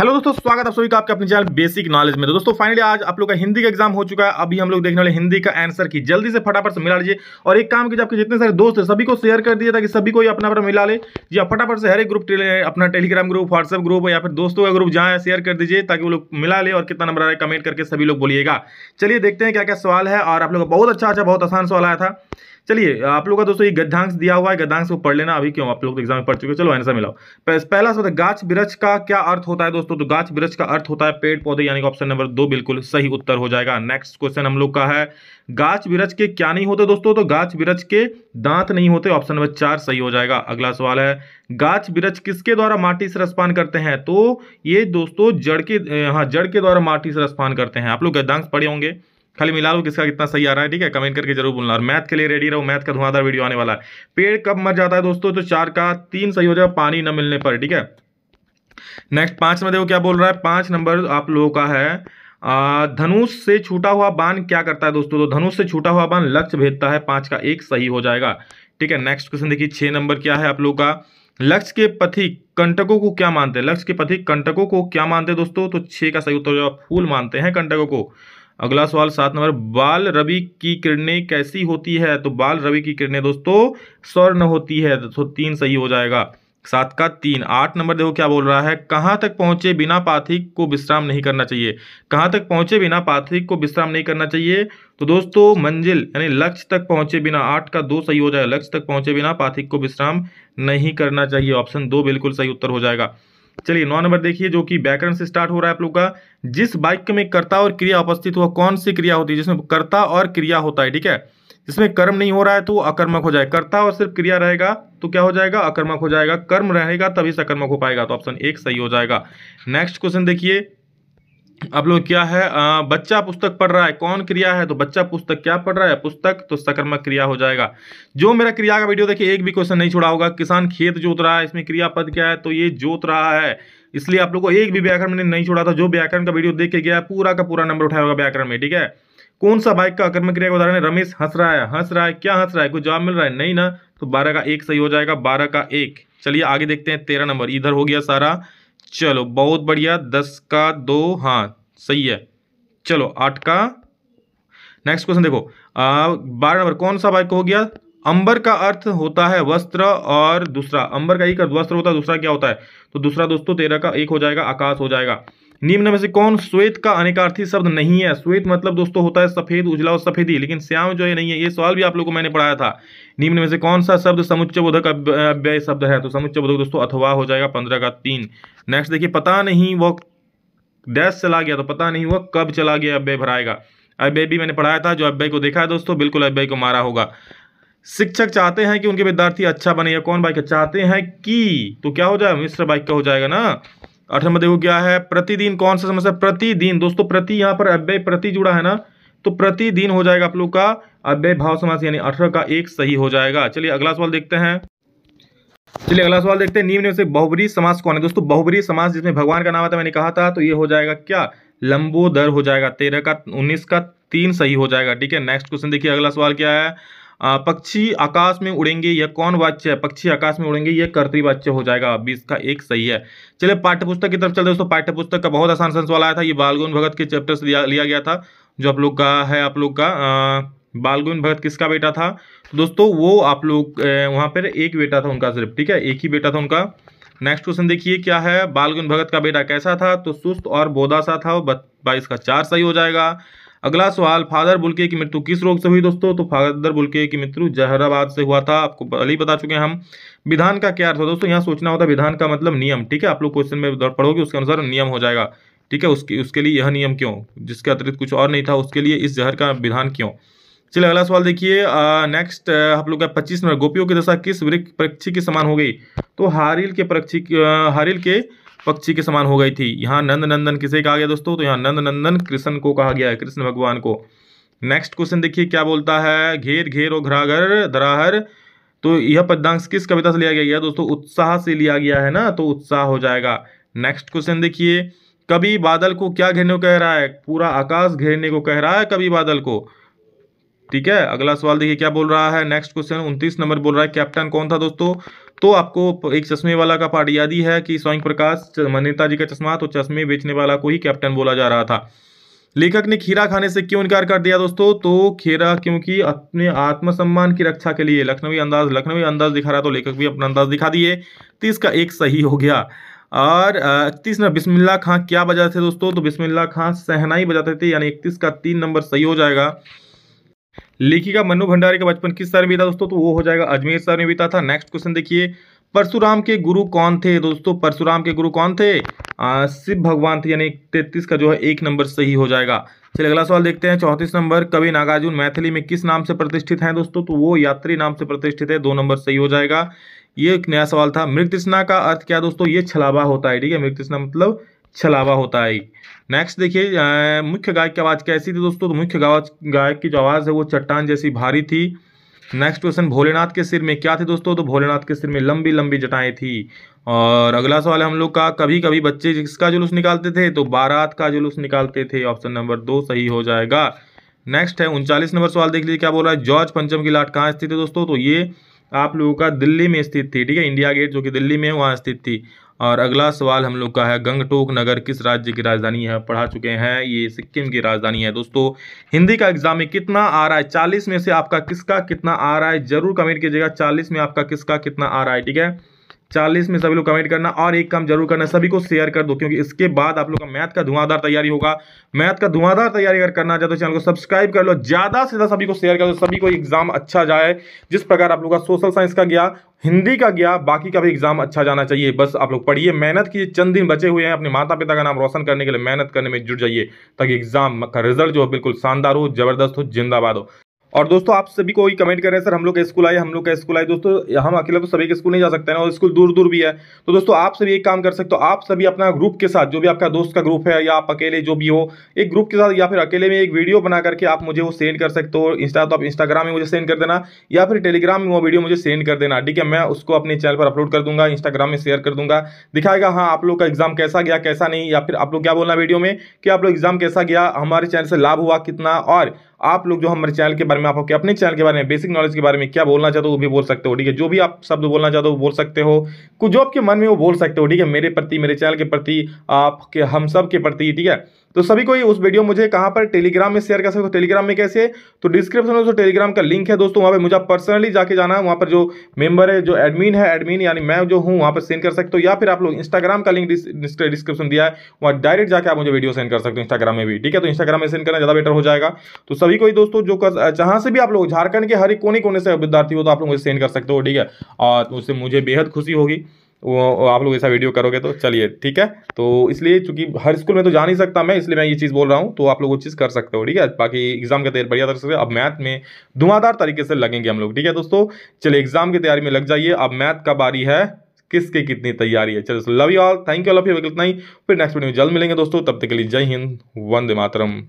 hello दोस्तों स्वागत आप सभी का आपके अपने चैनल बेसिक नॉलेज में तो दोस्तों फाइनली आज आप लोग का हिंदी का एग्जाम हो चुका है अभी हम लोग देखने वाले हिंदी का आंसर की जल्दी से फटाफट से मिला लीजिए और एक काम कीजिए आपके जितने सारे दोस्त हैं सभी को शेयर कर दिए ताकि सभी को ये अपना अपना मिला ले जी आप हाँ, फटाफट से हर एक ग्रुप अपना टेलीग्राम ग्रुप व्हाट्सएप ग्रुप या फिर दोस्तों का ग्रुप जहाँ शेयर कर दीजिए ताकि वो लोग मिला ले और कितना नंबर आ रहा है कमेंट करके सभी लोग बोलिएगा चलिए देखते हैं क्या क्या सवाल है और आप लोग का बहुत अच्छा अच्छा बहुत आसान सवाल आया था चलिए आप लोग का दोस्तों ये गद्यांश दिया हुआ है गद्यांश को पढ़ लेना अभी क्यों आप लोग तो एग्जाम में पढ़ चुके चलो आंसर मिलाओ पहला शब्द गाछ वृक्ष का क्या अर्थ होता है दोस्तों तो गाछ वृक्ष का अर्थ होता है पेड़ पौधे यानी कि ऑप्शन नंबर दो बिल्कुल सही उत्तर हो जाएगा नेक्स्ट क्वेश्चन हम लोग का है गाछ वृक्ष के क्या नहीं होते दोस्तों तो गाछ वृक्ष के दांत नहीं होते ऑप्शन नंबर चार सही हो जाएगा अगला सवाल है गाछ वृक्ष किसके द्वारा माटी से रसपान करते हैं तो ये दोस्तों जड़ के हाँ जड़ के द्वारा माटी से रसपान करते हैं आप लोग गद्यांश पढ़े होंगे खाली मिला लो किसका कितना सही आ रहा है ठीक है कमेंट करके जरूर बोलना और मैथ के लिए रेडी रहो मैथ का धुआंधार वीडियो आने वाला है पेड़ कब मर जाता है दोस्तों तो चार का तीन सही हो जाए पानी न मिलने पर ठीक है नेक्स्ट पांच में देखो क्या बोल रहा है पांच नंबर आप लोगों का है धनुष से छूटा हुआ बाण क्या करता है दोस्तों तो धनुष से छूटा हुआ बाण लक्ष्य भेदता है पांच का एक सही हो जाएगा ठीक है नेक्स्ट क्वेश्चन देखिए छह नंबर क्या है आप लोगों का लक्ष्य के पथिक कंटकों को क्या मानते हैं लक्ष्य के पथिक कंटकों को क्या मानते हैं दोस्तों तो छह का सही उत्तर फूल मानते हैं कंटकों को अगला सवाल सात नंबर बाल रवि की किरणें कैसी होती है तो बाल रवि की किरणें दोस्तों स्वर्ण होती है तो तीन सही हो जाएगा सात का तीन आठ नंबर देखो क्या बोल रहा है कहाँ तक पहुँचे बिना पाथिक को विश्राम नहीं करना चाहिए कहाँ तक पहुँचे बिना पाथिक को विश्राम नहीं करना चाहिए तो दोस्तों मंजिल यानी लक्ष्य तक पहुँचे बिना आठ का दो सही हो जाएगा लक्ष्य तक पहुँचे बिना पाथिक को विश्राम नहीं करना चाहिए ऑप्शन दो बिल्कुल सही उत्तर हो जाएगा चलिए नौ नंबर देखिए जो कि व्याकरण से स्टार्ट हो रहा है आप लोग का जिस वाक्य में कर्ता और क्रिया उपस्थित हुआ कौन सी क्रिया होती है जिसमें कर्ता और क्रिया होता है ठीक है जिसमें कर्म नहीं हो रहा है तो अकर्मक हो जाए कर्ता और सिर्फ क्रिया रहेगा तो क्या हो जाएगा अकर्मक हो जाएगा कर्म रहेगा तभी से अकर्मक हो पाएगा तो ऑप्शन एक सही हो जाएगा नेक्स्ट क्वेश्चन देखिए अब लोग क्या है आ, बच्चा पुस्तक पढ़ रहा है कौन क्रिया है तो बच्चा पुस्तक क्या पढ़ रहा है पुस्तक तो सकर्मक क्रिया हो जाएगा जो मेरा क्रिया का वीडियो देखिए एक भी क्वेश्चन नहीं छोड़ा होगा किसान खेत जोत रहा है इसमें क्रिया पद क्या है तो ये जोत रहा है इसलिए आप लोग को एक भी व्याकरण मैंने नहीं छोड़ा था जो व्याकरण का वीडियो देख के गया पूरा का पूरा नंबर उठाया होगा व्याकरण में ठीक है कौन सा बाइक का अकर्म क्रिया का उदाहरण है रमेश हंस रहा है हंस रहा है क्या हंस रहा है कोई जवाब मिल रहा है नहीं ना तो बारह का एक सही हो जाएगा बारह का एक चलिए आगे देखते हैं तेरह नंबर इधर हो गया सारा चलो बहुत बढ़िया दस का दो हाँ सही है चलो आठ का नेक्स्ट क्वेश्चन देखो बारह नंबर कौन सा वाक्य हो गया अंबर का अर्थ होता है वस्त्र और दूसरा अंबर का एक अर्थ वस्त्र होता है दूसरा क्या होता है तो दूसरा दोस्तों तेरह का एक हो जाएगा आकाश हो जाएगा निम्न में से कौन श्वेत का अनेकार्थी शब्द नहीं है श्वेत मतलब दोस्तों होता है सफेद उजला और सफेदी लेकिन श्याम जो है नहीं है ये सवाल भी आप लोग को मैंने पढ़ाया था निम्न में से कौन सा शब्द समुच्च बोधक अव्यय शब्द है तो समुच्च बोधक दोस्तों अथवा हो जाएगा पंद्रह का तीन नेक्स्ट देखिए पता नहीं वह डैश चला गया तो पता नहीं वह कब चला गया अव्यय भराएगा अव्यय भी मैंने पढ़ाया था जो अव्यय को देखा है दोस्तों बिल्कुल अव्यय को मारा होगा शिक्षक चाहते हैं कि उनके विद्यार्थी अच्छा बने या कौन बाइक चाहते हैं कि तो क्या हो जाए मिश्र बाइक का हो जाएगा ना आठ नंबर देखो क्या है प्रतिदिन कौन सा समस्या प्रतिदिन दोस्तों प्रति यहाँ पर अव्यय प्रति जुड़ा है ना तो प्रतिदिन हो जाएगा आप लोग का अव्यय भाव समास यानी अठारह का एक सही हो जाएगा चलिए अगला सवाल देखते हैं चलिए अगला सवाल देखते हैं नीम से बहुबरी समास कौन है दोस्तों बहुबरी समास जिसमें भगवान का नाम आता मैंने कहा था तो ये हो जाएगा क्या लंबोदर हो जाएगा तेरह का उन्नीस का तीन सही हो जाएगा ठीक है नेक्स्ट क्वेश्चन देखिए अगला सवाल क्या है पक्षी आकाश में उड़ेंगे यह कौन वाच्य है पक्षी आकाश में उड़ेंगे यह कर्तृवाच्य हो जाएगा अभी इसका एक सही है चलिए पाठ्यपुस्तक की तरफ चलते दोस्तों पाठ्यपुस्तक का बहुत आसान सेंस वाला आया था ये बालगुन भगत के चैप्टर से लिया, लिया गया था जो आप लोग का है आप लोग का बालगुन भगत किसका बेटा था तो दोस्तों वो आप लोग वहाँ पर एक बेटा था उनका सिर्फ ठीक है एक ही बेटा था उनका नेक्स्ट क्वेश्चन देखिए क्या है बालगुन भगत का बेटा कैसा था तो सुस्त और बोदा सा था बाईस का चार सही हो जाएगा अगला सवाल फादर बुलके की मृत्यु किस रोग से हुई दोस्तों तो फादर बुलके की मृत्यु जहराबाद से हुआ था आपको पहले ही बता चुके हैं हम विधान का क्या अर्थ है दोस्तों यहाँ सोचना होता है विधान का मतलब नियम ठीक है आप लोग क्वेश्चन में पढ़ोगे उसके अनुसार नियम हो जाएगा ठीक है उसके उसके लिए यह नियम क्यों जिसके अतिरिक्त कुछ और नहीं था उसके लिए इस जहर का विधान क्यों चलिए अगला सवाल देखिए नेक्स्ट आप लोग का पच्चीस नंबर गोपियों की दशा किस वृक्ष पक्षी के समान हो गई तो हारिल के पक्षी हारिल के पक्षी के समान हो गई थी यहाँ नंद नंदन किसे कहा गया दोस्तों तो यहाँ नंद नंदन कृष्ण को कहा गया है कृष्ण भगवान को नेक्स्ट क्वेश्चन देखिए क्या बोलता है घेर घेर और घरागर धराहर तो यह पद्यांश किस कविता से लिया गया है दोस्तों उत्साह से लिया गया है ना तो उत्साह हो जाएगा नेक्स्ट क्वेश्चन देखिए कभी बादल को क्या घेरने को कह रहा है पूरा आकाश घेरने को कह रहा है कभी बादल को ठीक है अगला सवाल देखिए क्या बोल रहा है नेक्स्ट क्वेश्चन उनतीस नंबर बोल रहा है कैप्टन कौन था दोस्तों तो आपको एक चश्मे वाला का पार्ट याद ही है कि स्वयं प्रकाश मनीता जी का चश्मा तो चश्मे बेचने वाला को ही कैप्टन बोला जा रहा था लेखक ने खीरा खाने से क्यों इनकार कर दिया दोस्तों तो खीरा क्योंकि अपने आत्मसम्मान की रक्षा के लिए लखनवी अंदाज लखनवी अंदाज दिखा रहा तो लेखक भी अपना अंदाज दिखा दिए तीस का एक सही हो गया और इकतीस में बिस्मिल्ला खां क्या बजाते थे दोस्तों तो बिस्मिल्ला खां सहनाई बजाते थे यानी इकतीस का तीन नंबर सही हो जाएगा लेखिका मनु भंडारी का बचपन किस शहर में बीता दोस्तों तो वो हो जाएगा अजमेर शहर में बीता था नेक्स्ट क्वेश्चन देखिए परशुराम के गुरु कौन थे दोस्तों परशुराम के गुरु कौन थे शिव भगवान थे यानी तैतीस का जो है एक नंबर सही हो जाएगा चलिए अगला सवाल देखते हैं चौंतीस नंबर कवि नागार्जुन मैथिली में किस नाम से प्रतिष्ठित हैं दोस्तों तो वो यात्री नाम से प्रतिष्ठित है दो नंबर सही हो जाएगा ये एक नया सवाल था मृग का अर्थ क्या दोस्तों ये छलावा होता है ठीक है मृग मतलब छलावा होता है नेक्स्ट देखिए मुख्य गायक की आवाज़ कैसी थी दोस्तों तो मुख्य गायक की जो आवाज़ है वो चट्टान जैसी भारी थी नेक्स्ट क्वेश्चन भोलेनाथ के सिर में क्या थे दोस्तों तो भोलेनाथ के सिर में लंबी लंबी जटाएं थी और अगला सवाल है हम लोग का कभी कभी बच्चे जिसका जुलूस निकालते थे तो बारात का जुलूस निकालते थे ऑप्शन नंबर दो सही हो जाएगा नेक्स्ट है उनचालीस नंबर सवाल देख लीजिए क्या बोल रहा है जॉर्ज पंचम की लाट कहाँ स्थित है दोस्तों तो ये आप लोगों का दिल्ली में स्थित थी ठीक है इंडिया गेट जो कि दिल्ली में वहाँ स्थित थी और अगला सवाल हम लोग का है गंगटोक नगर किस राज्य की राजधानी है पढ़ा चुके हैं ये सिक्किम की राजधानी है दोस्तों हिंदी का एग्जाम में कितना आ रहा है चालीस में से आपका किसका कितना आ रहा है जरूर कमेंट कीजिएगा चालीस में आपका किसका कितना आ रहा है ठीक है चालीस में सभी लोग कमेंट करना और एक काम जरूर करना सभी को शेयर कर दो क्योंकि इसके बाद आप लोग का मैथ का धुआंधार तैयारी होगा मैथ का धुआंधार तैयारी अगर करना चाहते तो चैनल को सब्सक्राइब कर लो ज़्यादा से ज़्यादा सभी को शेयर कर दो सभी को एग्जाम अच्छा जाए जिस प्रकार आप लोग का सोशल साइंस का गया हिंदी का गया बाकी का भी एग्जाम अच्छा जाना चाहिए बस आप लोग पढ़िए मेहनत कीजिए चंद दिन बचे हुए हैं अपने माता पिता का नाम रोशन करने के लिए मेहनत करने में जुट जाइए ताकि एग्जाम का रिजल्ट जो बिल्कुल शानदार हो जबरदस्त हो जिंदाबाद हो और दोस्तों आप सभी को ही कमेंट हैं सर हम लोग का स्कूल आए हम लोग का स्कूल आए दोस्तों हम अकेले तो सभी के स्कूल नहीं जा सकते हैं और स्कूल दूर दूर भी है तो दोस्तों आप सभी एक काम कर सकते हो आप सभी अपना ग्रुप के साथ जो भी आपका दोस्त का ग्रुप है या आप अकेले जो भी हो एक ग्रुप के साथ या फिर अकेले में एक वीडियो बना करके आप मुझे वो सेंड कर सकते हो इंस्टा तो आप इंस्टाग्राम में मुझे सेंड कर देना या फिर टेलीग्राम में वो वीडियो मुझे सेंड कर देना ठीक है मैं उसको अपने चैनल पर अपलोड कर दूंगा इंस्टाग्राम में शेयर कर दूंगा दिखाएगा हाँ आप लोग का एग्जाम कैसा गया कैसा नहीं या फिर आप लोग क्या बोलना वीडियो में कि आप लोग एग्जाम कैसा गया हमारे चैनल से लाभ हुआ कितना और आप लोग जो हमारे चैनल के बारे में आपके अपने चैनल के बारे में बेसिक नॉलेज के बारे में क्या बोलना चाहते हो वो भी बोल सकते हो ठीक है जो भी आप शब्द बोलना चाहते हो बोल सकते हो कुछ जो आपके मन में वो बोल सकते हो ठीक है मेरे प्रति मेरे चैनल के प्रति आपके हम सब के प्रति ठीक है तो सभी को उस वीडियो मुझे कहाँ पर टेलीग्राम में शेयर कर सकते हो टेलीग्राम में कैसे तो डिस्क्रिप्शन में दोस्तों टेलीग्राम का लिंक है दोस्तों वहां पर मुझे पर्सनली जाके जाना है वहाँ पर जो मेंबर है जो एडमिन है एडमिन यानी मैं जो हूं वहां पर सेंड कर सकते हो या फिर आप लोग इंस्टाग्राम का लिंक डिस्क्रिप्शन दिया है वहाँ डायरेक्ट जाकर आप मुझे वीडियो सेंड कर सकते हो इंस्टाग्राम में भी ठीक है तो इंस्टाग्राम में सेंड करना ज़्यादा बेटर हो जाएगा तो सभी को दोस्तों जो जहां जहाँ से भी आप लोग झारखंड के हर एक कोने कोने से विद्यार्थी हो तो आप लोग मुझे सेंड कर सकते हो ठीक है और उससे मुझे बेहद खुशी होगी वो आप लोग ऐसा वीडियो करोगे तो चलिए ठीक है तो इसलिए चूंकि हर स्कूल में तो जा नहीं सकता मैं इसलिए मैं ये चीज़ बोल रहा हूँ तो आप लोग वो चीज़ कर सकते हो ठीक है बाकी एग्जाम की तैयारी बढ़िया तरह से अब मैथ में धुआंधार तरीके से लगेंगे हम लोग ठीक है दोस्तों चलिए एग्जाम की तैयारी में लग जाइए अब मैथ का बारी है किसके कितनी तैयारी है चलो love you all thank you love you इतना ही फिर नेक्स्ट वीडियो में जल्द मिलेंगे दोस्तों तब तक के लिए जय हिंद वंदे मातरम